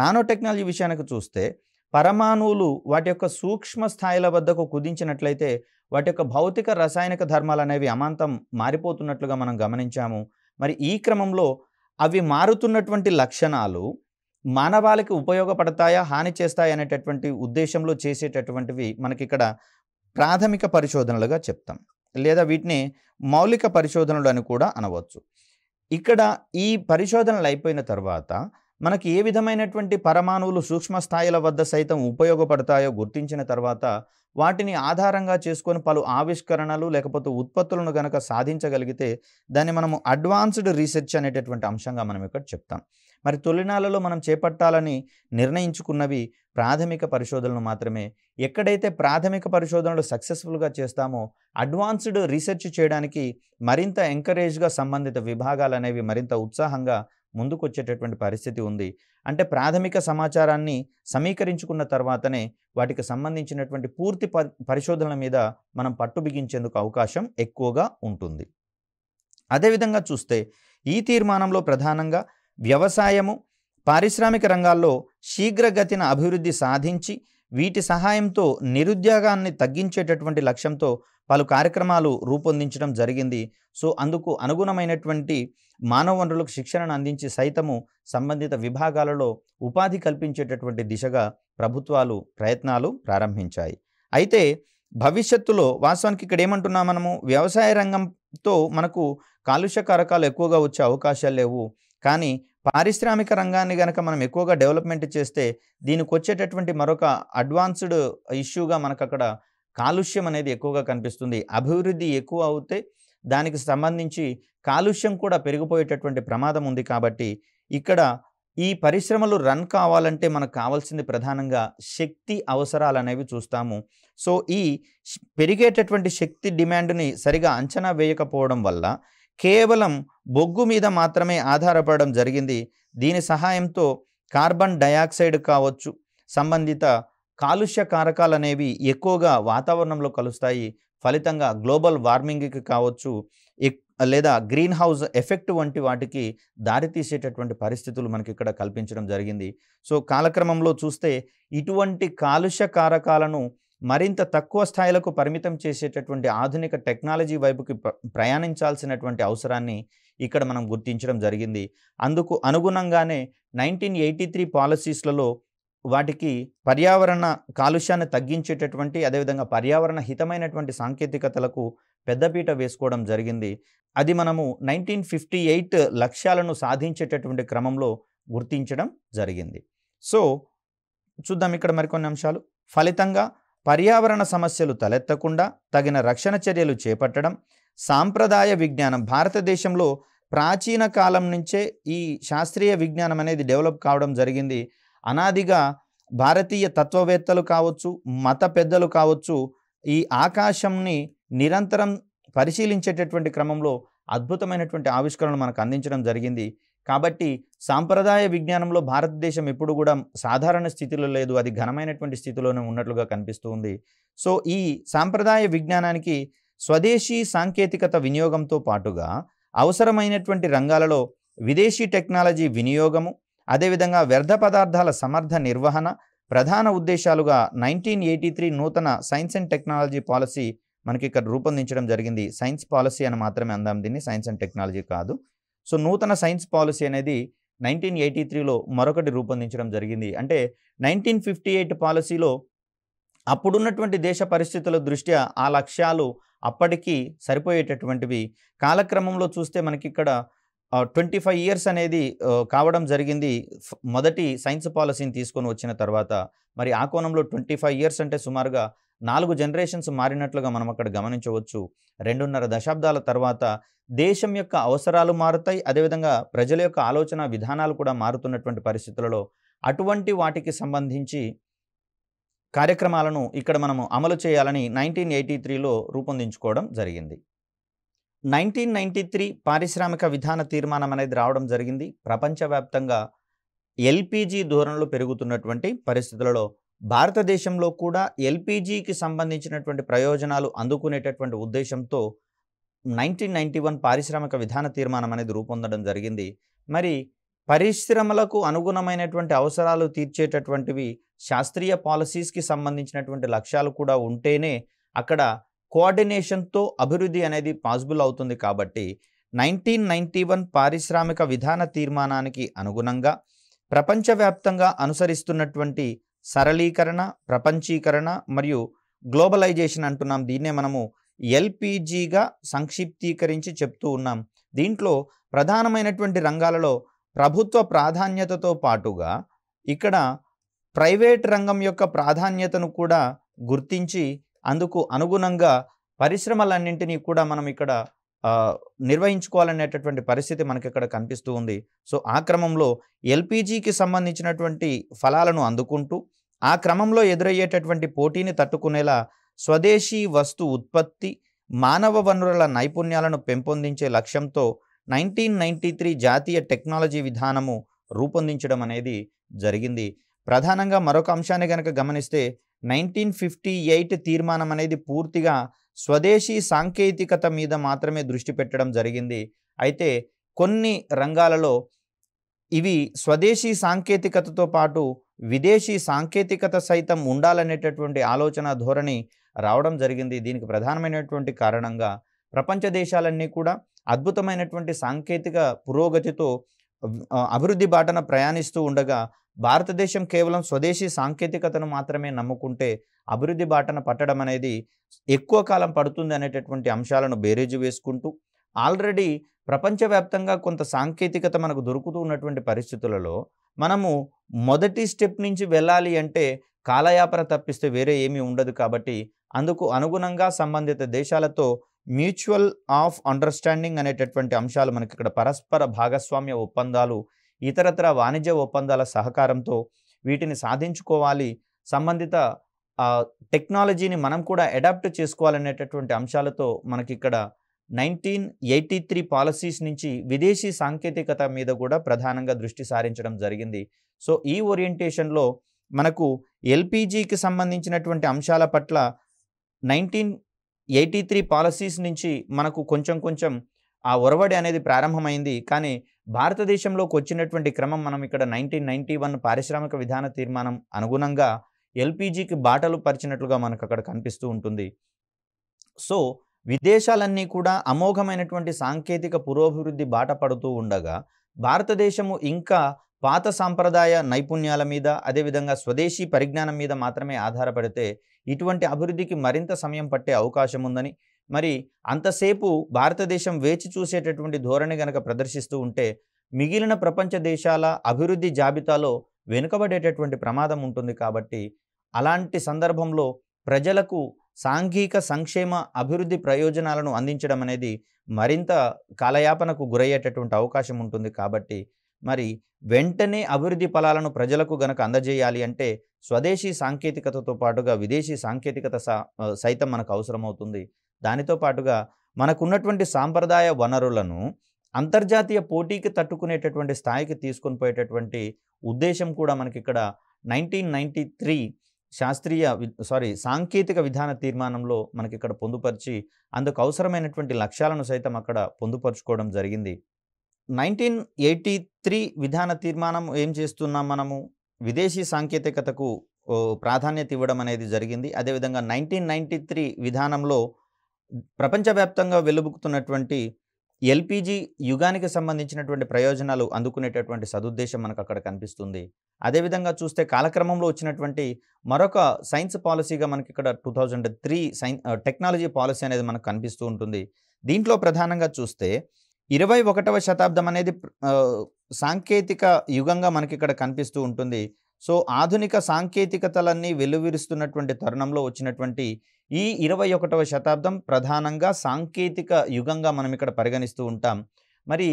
నానో టెక్నాలజీ విషయానికి చూస్తే పరమాణువులు వాటి యొక్క సూక్ష్మ స్థాయిల వద్దకు కుదించినట్లయితే వాటి యొక్క భౌతిక రసాయనిక ధర్మాలు అనేవి అమాంతం మారిపోతున్నట్లుగా మనం గమనించాము మరి ఈ క్రమంలో అవి మారుతున్నటువంటి లక్షణాలు మానవాళికి ఉపయోగపడతాయా హాని చేస్తాయా అనేటటువంటి ఉద్దేశంలో చేసేటటువంటివి మనకిక్కడ ప్రాథమిక పరిశోధనలుగా చెప్తాం లేదా వీటిని మౌలిక పరిశోధనలు అని కూడా అనవచ్చు ఇక్కడ ఈ పరిశోధనలు అయిపోయిన తర్వాత మనకి ఏ విధమైనటువంటి పరమాణువులు సూక్ష్మ స్థాయిల వద్ద సైతం ఉపయోగపడతాయో గుర్తించిన తర్వాత వాటిని ఆధారంగా చేసుకొని పలు ఆవిష్కరణలు లేకపోతే ఉత్పత్తులను కనుక సాధించగలిగితే దాన్ని మనము అడ్వాన్స్డ్ రీసెర్చ్ అనేటటువంటి అంశంగా మనం ఇక్కడ చెప్తాం మరి తొలినాలలో మనం చేపట్టాలని నిర్ణయించుకున్నవి ప్రాథమిక పరిశోధనలు మాత్రమే ఎక్కడైతే ప్రాథమిక పరిశోధనలు సక్సెస్ఫుల్గా చేస్తామో అడ్వాన్స్డ్ రీసెర్చ్ చేయడానికి మరింత ఎంకరేజ్గా సంబంధిత విభాగాలు అనేవి మరింత ఉత్సాహంగా ముందుకొచ్చేటటువంటి పరిస్థితి ఉంది అంటే ప్రాథమిక సమాచారాన్ని సమీకరించుకున్న తర్వాతనే వాటికి సంబంధించినటువంటి పూర్తి పరిశోధనల మీద మనం పట్టు బిగించేందుకు అవకాశం ఎక్కువగా ఉంటుంది అదేవిధంగా చూస్తే ఈ తీర్మానంలో ప్రధానంగా వ్యవసాయము పారిశ్రామిక రంగాల్లో శీఘ్రగతిన అభివృద్ధి సాధించి వీటి సహాయంతో నిరుద్యోగాన్ని తగ్గించేటటువంటి లక్ష్యంతో పలు కార్యక్రమాలు రూపొందించడం జరిగింది సో అందుకు అనుగుణమైనటువంటి మానవ వనరులకు శిక్షణను అందించి సైతము సంబంధిత విభాగాలలో ఉపాధి కల్పించేటటువంటి దిశగా ప్రభుత్వాలు ప్రయత్నాలు ప్రారంభించాయి అయితే భవిష్యత్తులో వాస్తవానికి ఇక్కడ ఏమంటున్నాం మనము వ్యవసాయ రంగంతో మనకు కాలుష్య కారకాలు ఎక్కువగా వచ్చే అవకాశాలు లేవు కానీ పారిశ్రామిక రంగాన్ని కనుక మనం ఎక్కువగా డెవలప్మెంట్ చేస్తే దీనికి వచ్చేటటువంటి మరొక అడ్వాన్స్డ్ ఇష్యూగా మనకు అక్కడ కాలుష్యం అనేది ఎక్కువగా కనిపిస్తుంది అభివృద్ధి ఎక్కువ అవుతే దానికి సంబంధించి కాలుష్యం కూడా పెరిగిపోయేటటువంటి ప్రమాదం ఉంది కాబట్టి ఇక్కడ ఈ పరిశ్రమలు రన్ కావాలంటే మనకు కావాల్సింది ప్రధానంగా శక్తి అవసరాలు అనేవి చూస్తాము సో ఈ పెరిగేటటువంటి శక్తి డిమాండ్ని సరిగా అంచనా వేయకపోవడం వల్ల కేవలం బొగ్గు మీద మాత్రమే ఆధారపడడం జరిగింది దీని సహాయంతో కార్బన్ డయాక్సైడ్ కావచ్చు సంబంధిత కాలుష్య కారకాలు అనేవి ఎక్కువగా వాతావరణంలో కలుస్తాయి ఫలితంగా గ్లోబల్ వార్మింగ్కి కావచ్చు లేదా గ్రీన్ హౌస్ ఎఫెక్ట్ వంటి వాటికి దారితీసేటటువంటి పరిస్థితులు మనకి ఇక్కడ కల్పించడం జరిగింది సో కాలక్రమంలో చూస్తే ఇటువంటి కాలుష్య కారకాలను మరింత తక్కువ స్థాయిలకు పరిమితం చేసేటటువంటి ఆధునిక టెక్నాలజీ వైపుకి ప్రయాణించాల్సినటువంటి అవసరాన్ని ఇక్కడ మనం గుర్తించడం జరిగింది అందుకు అనుగుణంగానే నైన్టీన్ ఎయిటీ త్రీ పాలసీస్లలో వాటికి పర్యావరణ కాలుష్యాన్ని తగ్గించేటటువంటి అదేవిధంగా పర్యావరణ హితమైనటువంటి సాంకేతికతలకు పెద్దపీట వేసుకోవడం జరిగింది అది మనము నైన్టీన్ ఫిఫ్టీ ఎయిట్ లక్ష్యాలను సాధించేటటువంటి క్రమంలో గుర్తించడం జరిగింది సో చూద్దాం ఇక్కడ మరికొన్ని అంశాలు ఫలితంగా పర్యావరణ సమస్యలు తలెత్తకుండా తగిన రక్షణ చర్యలు చేపట్టడం సాంప్రదాయ విజ్ఞానం భారతదేశంలో ప్రాచీన కాలం నుంచే ఈ శాస్త్రీయ విజ్ఞానం అనేది డెవలప్ కావడం జరిగింది అనాదిగా భారతీయ తత్వవేత్తలు కావచ్చు మత పెద్దలు కావచ్చు ఈ ఆకాశంని నిరంతరం పరిశీలించేటటువంటి క్రమంలో అద్భుతమైనటువంటి ఆవిష్కరణలు మనకు అందించడం జరిగింది కాబట్టి సాంప్రదాయ విజ్ఞానంలో భారతదేశం ఎప్పుడు కూడా సాధారణ స్థితిలో లేదు అది ఘనమైనటువంటి స్థితిలోనే ఉన్నట్లుగా కనిపిస్తుంది సో ఈ సాంప్రదాయ విజ్ఞానానికి స్వదేశీ సాంకేతికత వినియోగంతో పాటుగా అవసరమైనటువంటి రంగాలలో విదేశీ టెక్నాలజీ వినియోగము అదేవిధంగా వ్యర్థ పదార్థాల సమర్థ నిర్వహణ ప్రధాన ఉద్దేశాలుగా నైన్టీన్ ఎయిటీ త్రీ నూతన సైన్స్ అండ్ టెక్నాలజీ పాలసీ మనకి ఇక్కడ రూపొందించడం జరిగింది సైన్స్ పాలసీ అని మాత్రమే అందాం దీన్ని సైన్స్ అండ్ టెక్నాలజీ కాదు సో నూతన సైన్స్ పాలసీ అనేది నైన్టీన్ ఎయిటీ త్రీలో మరొకటి రూపొందించడం జరిగింది అంటే నైన్టీన్ ఫిఫ్టీ ఎయిట్ పాలసీలో అప్పుడున్నటువంటి దేశ పరిస్థితుల దృష్ట్యా ఆ లక్ష్యాలు అప్పటికీ సరిపోయేటటువంటివి కాలక్రమంలో చూస్తే మనకిక్కడ ట్వంటీ ఫైవ్ ఇయర్స్ అనేది కావడం జరిగింది మొదటి సైన్స్ పాలసీని తీసుకొని వచ్చిన తర్వాత మరి ఆ కోణంలో ట్వంటీ ఫైవ్ ఇయర్స్ అంటే సుమారుగా నాలుగు జనరేషన్స్ మారినట్లుగా మనం అక్కడ గమనించవచ్చు రెండున్నర దశాబ్దాల తర్వాత దేశం యొక్క అవసరాలు మారుతాయి అదేవిధంగా ప్రజల యొక్క ఆలోచన విధానాలు కూడా మారుతున్నటువంటి పరిస్థితులలో అటువంటి వాటికి సంబంధించి కార్యక్రమాలను ఇక్కడ మనము అమలు చేయాలని నైన్టీన్ ఎయిటీ త్రీలో రూపొందించుకోవడం జరిగింది నైన్టీన్ నైంటీ త్రీ పారిశ్రామిక విధాన తీర్మానం అనేది రావడం జరిగింది ప్రపంచవ్యాప్తంగా ఎల్పిజి ధోరణులు పెరుగుతున్నటువంటి పరిస్థితులలో భారతదేశంలో కూడా ఎల్పిజికి సంబంధించినటువంటి ప్రయోజనాలు అందుకునేటటువంటి ఉద్దేశంతో నైన్టీన్ నైంటీ వన్ పారిశ్రామిక విధాన తీర్మానం అనేది రూపొందడం జరిగింది మరి పరిశ్రమలకు అనుగుణమైనటువంటి అవసరాలు తీర్చేటటువంటివి శాస్త్రీయ పాలసీస్కి సంబంధించినటువంటి లక్ష్యాలు కూడా ఉంటేనే అక్కడ కోఆర్డినేషన్తో అభివృద్ధి అనేది పాసిబుల్ అవుతుంది కాబట్టి నైన్టీన్ నైంటీ వన్ పారిశ్రామిక విధాన తీర్మానానికి అనుగుణంగా ప్రపంచవ్యాప్తంగా అనుసరిస్తున్నటువంటి సరళీకరణ ప్రపంచీకరణ మరియు గ్లోబలైజేషన్ అంటున్నాం దీన్నే మనము ఎల్పిజిగా సంక్షిప్తీకరించి చెప్తూ ఉన్నాం దీంట్లో ప్రధానమైనటువంటి రంగాలలో ప్రభుత్వ ప్రాధాన్యతతో పాటుగా ఇక్కడ ప్రైవేట్ రంగం యొక్క ప్రాధాన్యతను కూడా గుర్తించి అందుకు అనుగుణంగా పరిశ్రమలన్నింటినీ కూడా మనం ఇక్కడ నిర్వహించుకోవాలనేటటువంటి పరిస్థితి మనకి ఇక్కడ కనిపిస్తూ ఉంది సో ఆ క్రమంలో ఎల్పిజికి సంబంధించినటువంటి ఫలాలను అందుకుంటూ ఆ క్రమంలో ఎదురయ్యేటటువంటి పోటీని తట్టుకునేలా స్వదేశీ వస్తు ఉత్పత్తి మానవ వనరుల నైపుణ్యాలను పెంపొందించే లక్ష్యంతో నైన్టీన్ నైన్టీ త్రీ జాతీయ టెక్నాలజీ విధానము రూపొందించడం అనేది జరిగింది ప్రధానంగా మరొక అంశాన్ని కనుక గమనిస్తే నైన్టీన్ ఫిఫ్టీ ఎయిట్ తీర్మానం అనేది పూర్తిగా స్వదేశీ సాంకేతికత మీద మాత్రమే దృష్టి పెట్టడం జరిగింది అయితే కొన్ని రంగాలలో ఇవి స్వదేశీ సాంకేతికతతో పాటు విదేశీ సాంకేతికత సైతం ఉండాలనేటటువంటి ఆలోచన ధోరణి రావడం జరిగింది దీనికి ప్రధానమైనటువంటి కారణంగా ప్రపంచ దేశాలన్నీ కూడా అద్భుతమైనటువంటి సాంకేతిక పురోగతితో అభివృద్ధి బాటన ప్రయాణిస్తూ ఉండగా భారతదేశం కేవలం స్వదేశీ సాంకేతికతను మాత్రమే నమ్ముకుంటే అభివృద్ధి బాటన పట్టడం అనేది ఎక్కువ కాలం పడుతుంది అనేటటువంటి అంశాలను బేరేజు వేసుకుంటూ ఆల్రెడీ ప్రపంచవ్యాప్తంగా కొంత సాంకేతికత మనకు దొరుకుతూ ఉన్నటువంటి పరిస్థితులలో మనము మొదటి స్టెప్ నుంచి వెళ్ళాలి అంటే కాలయాపన తప్పిస్తే వేరే ఏమీ ఉండదు కాబట్టి అందుకు అనుగుణంగా సంబంధిత దేశాలతో మ్యూచువల్ ఆఫ్ అండర్స్టాండింగ్ అనేటటువంటి అంశాలు మనకి ఇక్కడ పరస్పర భాగస్వామ్య ఒప్పందాలు ఇతరతర వాణిజ్య ఒప్పందాల సహకారంతో వీటిని సాధించుకోవాలి సంబంధిత టెక్నాలజీని మనం కూడా అడాప్ట్ చేసుకోవాలనేటటువంటి అంశాలతో మనకి ఇక్కడ నైన్టీన్ ఎయిటీ త్రీ పాలసీస్ నుంచి విదేశీ సాంకేతికత మీద కూడా ప్రధానంగా దృష్టి సారించడం జరిగింది సో ఈ ఓరియంటేషన్లో మనకు ఎల్పిజికి సంబంధించినటువంటి అంశాల పట్ల నైన్టీన్ ఎయిటీ త్రీ పాలసీస్ నుంచి మనకు కొంచెం కొంచెం ఆ ఒరవడి అనేది ప్రారంభమైంది కానీ భారతదేశంలోకి వచ్చినటువంటి క్రమం మనం ఇక్కడ నైన్టీన్ నైన్టీ వన్ పారిశ్రామిక విధాన తీర్మానం అనుగుణంగా ఎల్పిజికి బాటలు పరిచినట్లుగా మనకు అక్కడ కనిపిస్తూ ఉంటుంది సో విదేశాలన్నీ కూడా అమోఘమైనటువంటి సాంకేతిక పురోభివృద్ధి బాట పడుతూ ఉండగా భారతదేశము ఇంకా పాత సాంప్రదాయ నైపుణ్యాల మీద అదేవిధంగా స్వదేశీ పరిజ్ఞానం మీద మాత్రమే ఆధారపడితే ఇటువంటి అభివృద్ధికి మరింత సమయం పట్టే అవకాశం ఉందని మరి అంతసేపు భారతదేశం వేచి చూసేటటువంటి ధోరణి గనక ప్రదర్శిస్తూ ఉంటే మిగిలిన ప్రపంచ దేశాల అభివృద్ధి జాబితాలో వెనుకబడేటటువంటి ప్రమాదం ఉంటుంది కాబట్టి అలాంటి సందర్భంలో ప్రజలకు సాంఘిక సంక్షేమ అభివృద్ధి ప్రయోజనాలను అందించడం అనేది మరింత కాలయాపనకు గురయ్యేటటువంటి అవకాశం ఉంటుంది కాబట్టి మరి వెంటనే అభివృద్ధి ఫలాలను ప్రజలకు గనక అందజేయాలి అంటే స్వదేశీ సాంకేతికతతో పాటుగా విదేశీ సాంకేతికత సైతం మనకు అవసరమవుతుంది దానితో పాటుగా మనకున్నటువంటి సాంప్రదాయ వనరులను అంతర్జాతీయ పోటీకి తట్టుకునేటటువంటి స్థాయికి తీసుకొని పోయేటటువంటి ఉద్దేశం కూడా మనకి ఇక్కడ నైన్టీన్ త్రీ శాస్త్రీయ సారీ సాంకేతిక విధాన తీర్మానంలో మనకి ఇక్కడ పొందుపరిచి అందుకు అవసరమైనటువంటి లక్ష్యాలను సైతం అక్కడ పొందుపరుచుకోవడం జరిగింది నైన్టీన్ ఎయిటీ త్రీ విధాన తీర్మానం ఏం చేస్తున్నాం మనము విదేశీ సాంకేతికతకు ప్రాధాన్యత ఇవ్వడం అనేది జరిగింది అదేవిధంగా నైన్టీన్ నైన్టీ త్రీ విధానంలో ప్రపంచవ్యాప్తంగా వెలుబుకుతున్నటువంటి ఎల్పిజి యుగానికి సంబంధించినటువంటి ప్రయోజనాలు అందుకునేటటువంటి సదుద్దేశం మనకు అక్కడ కనిపిస్తుంది అదేవిధంగా చూస్తే కాలక్రమంలో వచ్చినటువంటి మరొక సైన్స్ పాలసీగా మనకి ఇక్కడ two thousand three science technology policy అనేది మనకు కనిపిస్తూ ఉంటుంది దీంట్లో ప్రధానంగా చూస్తే ఇరవై ఒకటవ శతాబ్దం అనేది సాంకేతిక యుగంగా మనకి ఇక్కడ కనిపిస్తూ ఉంటుంది సో ఆధునిక సాంకేతికతలన్నీ వెలువిరుస్తున్నటువంటి తరుణంలో వచ్చినటువంటి ఈ ఇరవై ఒకటవ శతాబ్దం ప్రధానంగా సాంకేతిక యుగంగా మనం ఇక్కడ పరిగణిస్తూ ఉంటాం మరి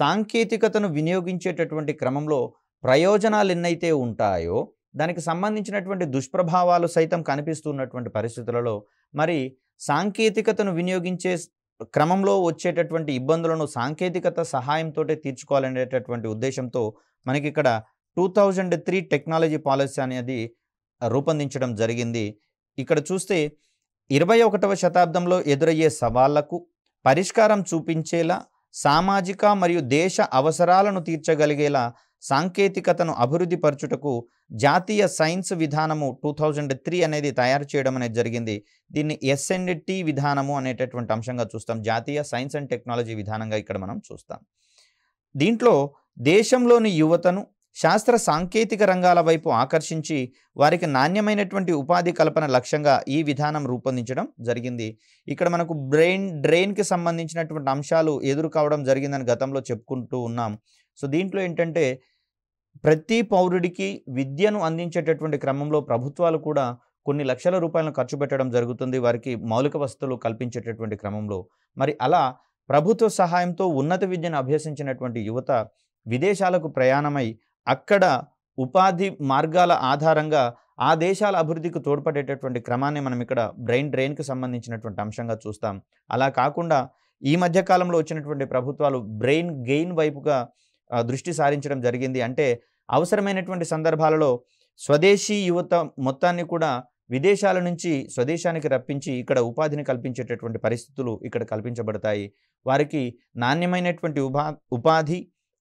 సాంకేతికతను వినియోగించేటటువంటి క్రమంలో ప్రయోజనాలు ఎన్నైతే ఉంటాయో దానికి సంబంధించినటువంటి దుష్ప్రభావాలు సైతం కనిపిస్తున్నటువంటి పరిస్థితులలో మరి సాంకేతికతను వినియోగించే క్రమంలో వచ్చేటటువంటి ఇబ్బందులను సాంకేతికత సహాయంతో తీర్చుకోవాలనేటటువంటి ఉద్దేశంతో మనకి ఇక్కడ two thousand three technology policy అనేది రూపొందించడం జరిగింది ఇక్కడ చూస్తే ఇరవై ఒకటవ శతాబ్దంలో ఎదురయ్యే సవాళ్లకు పరిష్కారం చూపించేలా సామాజిక మరియు దేశ అవసరాలను తీర్చగలిగేలా సాంకేతికతను అభివృద్ధి పరచుటకు జాతీయ సైన్స్ విధానము టూ థౌజండ్ త్రీ అనేది తయారు చేయడం అనేది జరిగింది దీన్ని ఎస్ఎన్టీ విధానము అనేటటువంటి అంశంగా చూస్తాం జాతీయ సైన్స్ అండ్ టెక్నాలజీ విధానంగా ఇక్కడ మనం చూస్తాం దీంట్లో దేశంలోని యువతను శాస్త్ర సాంకేతిక రంగాల వైపు ఆకర్షించి వారికి నాణ్యమైనటువంటి ఉపాధి కల్పన లక్ష్యంగా ఈ విధానం రూపొందించడం జరిగింది ఇక్కడ మనకు బ్రెయిన్ డ్రెయిన్కి సంబంధించినటువంటి అంశాలు ఎదురు కావడం జరిగిందని గతంలో చెప్పుకుంటూ ఉన్నాం సో దీంట్లో ఏంటంటే ప్రతి పౌరుడికి విద్యను అందించేటటువంటి క్రమంలో ప్రభుత్వాలు కూడా కొన్ని లక్షల రూపాయలను ఖర్చు పెట్టడం జరుగుతుంది వారికి మౌలిక వసతులు కల్పించేటటువంటి క్రమంలో మరి అలా ప్రభుత్వ సహాయంతో ఉన్నత విద్యను అభ్యసించినటువంటి యువత విదేశాలకు ప్రయాణమై అక్కడ ఉపాధి మార్గాల ఆధారంగా ఆ దేశాల అభివృద్ధికి తోడ్పడేటటువంటి క్రమాన్ని మనం ఇక్కడ బ్రెయిన్ డ్రెయిన్కి సంబంధించినటువంటి అంశంగా చూస్తాం అలా కాకుండా ఈ మధ్య కాలంలో వచ్చినటువంటి ప్రభుత్వాలు బ్రెయిన్ గెయిన్ వైపుగా దృష్టి సారించడం జరిగింది అంటే అవసరమైనటువంటి సందర్భాలలో స్వదేశీ యువత మొత్తాన్ని కూడా విదేశాల నుంచి స్వదేశానికి రప్పించి ఇక్కడ ఉపాధిని కల్పించేటటువంటి పరిస్థితులు ఇక్కడ కల్పించబడతాయి వారికి నాణ్యమైనటువంటి ఉపా ఉపాధి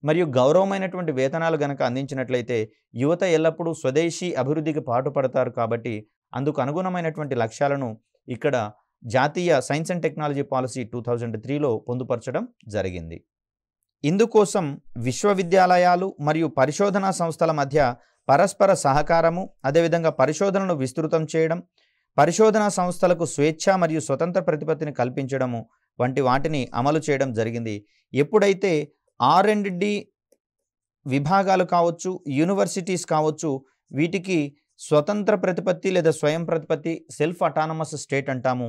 మరియు గౌరవమైనటువంటి వేతనాలు గనక అందించినట్లయితే యువత ఎల్లప్పుడూ స్వదేశీ అభివృద్ధికి పాటుపడతారు కాబట్టి అందుకు అనుగుణమైనటువంటి లక్ష్యాలను ఇక్కడ జాతీయ science and technology policy two thousand త్రీలో పొందుపరచడం జరిగింది ఇందుకోసం విశ్వవిద్యాలయాలు మరియు పరిశోధనా సంస్థల మధ్య పరస్పర సహకారము అదేవిధంగా పరిశోధనను విస్తృతం చేయడం పరిశోధనా సంస్థలకు స్వేచ్ఛ మరియు స్వతంత్ర ప్రతిపత్తిని కల్పించడము వంటి వాటిని అమలు చేయడం జరిగింది ఎప్పుడైతే ఆర్ అండ్ డి విభాగాలు కావచ్చు యూనివర్సిటీస్ కావచ్చు వీటికి స్వతంత్ర ప్రతిపత్తి లేదా స్వయం ప్రతిపత్తి సెల్ఫ్ అటానమస్ స్టేట్ అంటాము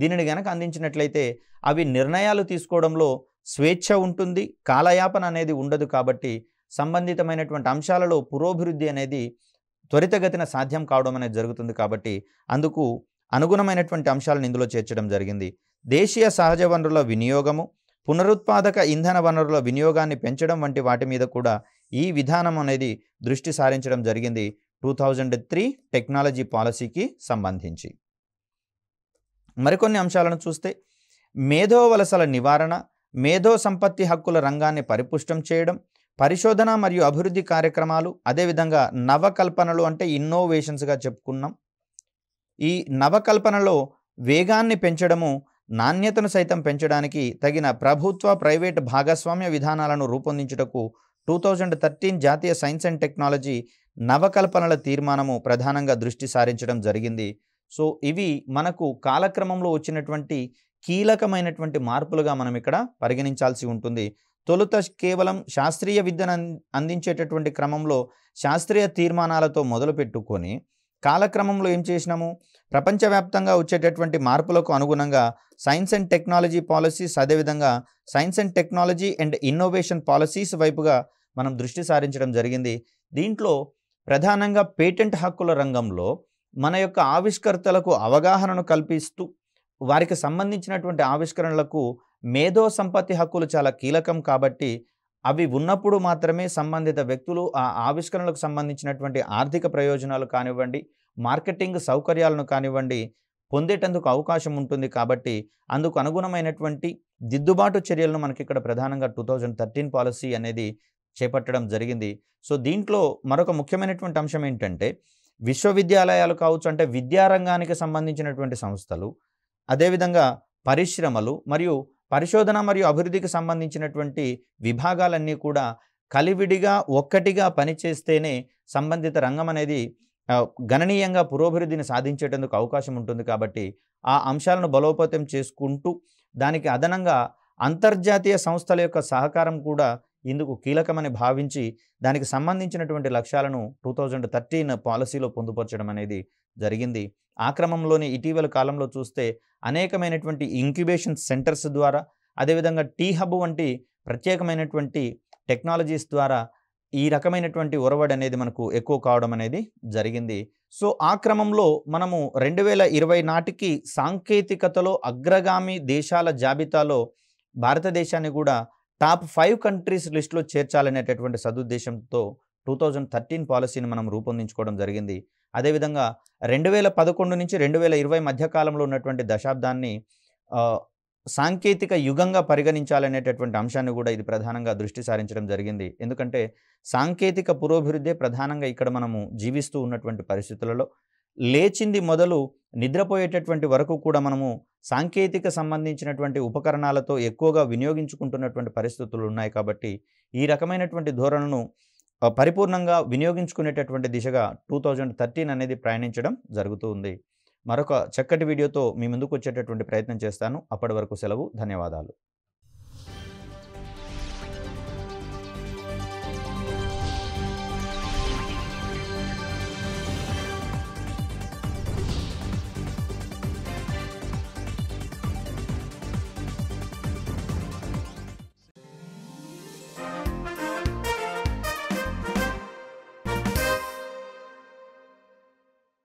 దీనిని గనక అందించినట్లయితే అవి నిర్ణయాలు తీసుకోవడంలో స్వేచ్ఛ ఉంటుంది కాలయాపన అనేది ఉండదు కాబట్టి సంబంధితమైనటువంటి అంశాలలో పురోభివృద్ధి అనేది త్వరితగతిన సాధ్యం కావడం అనేది జరుగుతుంది కాబట్టి అందుకు అనుగుణమైనటువంటి అంశాలను ఇందులో చేర్చడం జరిగింది దేశీయ సహజ వనరుల వినియోగము పునరుత్పాదక ఇంధన వనరుల వినియోగాన్ని పెంచడం వంటి వాటి మీద కూడా ఈ విధానం అనేది దృష్టి సారించడం జరిగింది టూ థౌజండ్ త్రీ టెక్నాలజీ పాలసీకి సంబంధించి మరికొన్ని అంశాలను చూస్తే మేధో వలసల నివారణ మేధో సంపత్తి హక్కుల రంగాన్ని పరిపుష్టం చేయడం పరిశోధన మరియు అభివృద్ధి కార్యక్రమాలు అదేవిధంగా నవకల్పనలు అంటే ఇన్నోవేషన్స్గా చెప్పుకున్నాం ఈ నవకల్పనలో వేగాన్ని పెంచడము నాణ్యతను సైతం పెంచడానికి తగిన ప్రభుత్వ ప్రైవేటు భాగస్వామ్య విధానాలను రూపొందించుటకు టూ థౌజండ్ థర్టీన్ జాతీయ సైన్స్ అండ్ టెక్నాలజీ నవకల్పనల తీర్మానము ప్రధానంగా దృష్టి సారించడం జరిగింది సో ఇవి మనకు కాలక్రమంలో వచ్చినటువంటి కీలకమైనటువంటి మార్పులుగా మనం ఇక్కడ పరిగణించాల్సి ఉంటుంది తొలుత కేవలం శాస్త్రీయ విద్యను అందించేటటువంటి క్రమంలో శాస్త్రీయ తీర్మానాలతో మొదలుపెట్టుకొని కాలక్రమంలో ఏం చేసినాము ప్రపంచవ్యాప్తంగా వచ్చేటటువంటి మార్పులకు అనుగుణంగా సైన్స్ అండ్ టెక్నాలజీ పాలసీస్ అదేవిధంగా science and technology and innovation policies వైపుగా మనం దృష్టి సారించడం జరిగింది దీంట్లో ప్రధానంగా పేటెంట్ హక్కుల రంగంలో మన యొక్క ఆవిష్కర్తలకు అవగాహనను కల్పిస్తూ వారికి సంబంధించినటువంటి ఆవిష్కరణలకు మేధో సంపత్తి హక్కులు చాలా కీలకం కాబట్టి అవి ఉన్నప్పుడు మాత్రమే సంబంధిత వ్యక్తులు ఆ ఆవిష్కరణలకు సంబంధించినటువంటి ఆర్థిక ప్రయోజనాలు కానివ్వండి మార్కెటింగ్ సౌకర్యాలను కానివ్వండి పొందేటందుకు అవకాశం ఉంటుంది కాబట్టి అందుకు అనుగుణమైనటువంటి దిద్దుబాటు చర్యలను మనకి ఇక్కడ ప్రధానంగా టూ థౌజండ్ థర్టీన్ పాలసీ అనేది చేపట్టడం జరిగింది సో దీంట్లో మరొక ముఖ్యమైనటువంటి అంశం ఏంటంటే విశ్వవిద్యాలయాలు కావచ్చు అంటే విద్యారంగానికి సంబంధించినటువంటి సంస్థలు అదేవిధంగా పరిశ్రమలు మరియు పరిశోధన మరియు అభివృద్ధికి సంబంధించినటువంటి విభాగాలన్నీ కూడా కలివిడిగా ఒక్కటిగా పనిచేస్తేనే సంబంధిత రంగం అనేది గణనీయంగా పురోభివృద్ధిని సాధించేటందుకు అవకాశం ఉంటుంది కాబట్టి ఆ అంశాలను బలోపేతం చేసుకుంటూ దానికి అదనంగా అంతర్జాతీయ సంస్థల యొక్క సహకారం కూడా ఇందుకు కీలకమని భావించి దానికి సంబంధించినటువంటి లక్ష్యాలను టూ థౌజండ్ థర్టీన్ పాలసీలో పొందుపరచడం అనేది జరిగింది ఆ క్రమంలోనే ఇటీవల కాలంలో చూస్తే అనేకమైనటువంటి ఇంక్యుబేషన్ సెంటర్స్ ద్వారా అదేవిధంగా టీ హబ్ వంటి ప్రత్యేకమైనటువంటి టెక్నాలజీస్ ద్వారా ఈ రకమైనటువంటి ఒరవడి అనేది మనకు ఎక్కువ కావడం అనేది జరిగింది సో ఆ క్రమంలో మనము రెండు వేల ఇరవై నాటికి సాంకేతికతలో అగ్రగామి దేశాల జాబితాలో భారతదేశాన్ని కూడా టాప్ ఫైవ్ కంట్రీస్ లిస్టులో చేర్చాలనేటటువంటి సదుద్దేశంతో టూ థౌజండ్ థర్టీన్ పాలసీని మనం రూపొందించుకోవడం జరిగింది అదేవిధంగా రెండు వేల పదకొండు నుంచి రెండు వేల ఇరవై మధ్యకాలంలో ఉన్నటువంటి దశాబ్దాన్ని సాంకేతిక యుగంగా పరిగణించాలనేటటువంటి అంశాన్ని కూడా ఇది ప్రధానంగా దృష్టి సారించడం జరిగింది ఎందుకంటే సాంకేతిక పురోభివృద్ధి ప్రధానంగా ఇక్కడ మనము జీవిస్తూ ఉన్నటువంటి పరిస్థితులలో లేచింది మొదలు నిద్రపోయేటటువంటి వరకు కూడా మనము సాంకేతిక సంబంధించినటువంటి ఉపకరణాలతో ఎక్కువగా వినియోగించుకుంటున్నటువంటి పరిస్థితులు ఉన్నాయి కాబట్టి ఈ రకమైనటువంటి ధోరణను పరిపూర్ణంగా వినియోగించుకునేటటువంటి దిశగా టూ థౌజండ్ థర్టీన్ అనేది ప్రయాణించడం జరుగుతూ ఉంది మరొక చక్కటి వీడియోతో మీ ముందుకు వచ్చేటటువంటి ప్రయత్నం చేస్తాను అప్పటి వరకు సెలవు ధన్యవాదాలు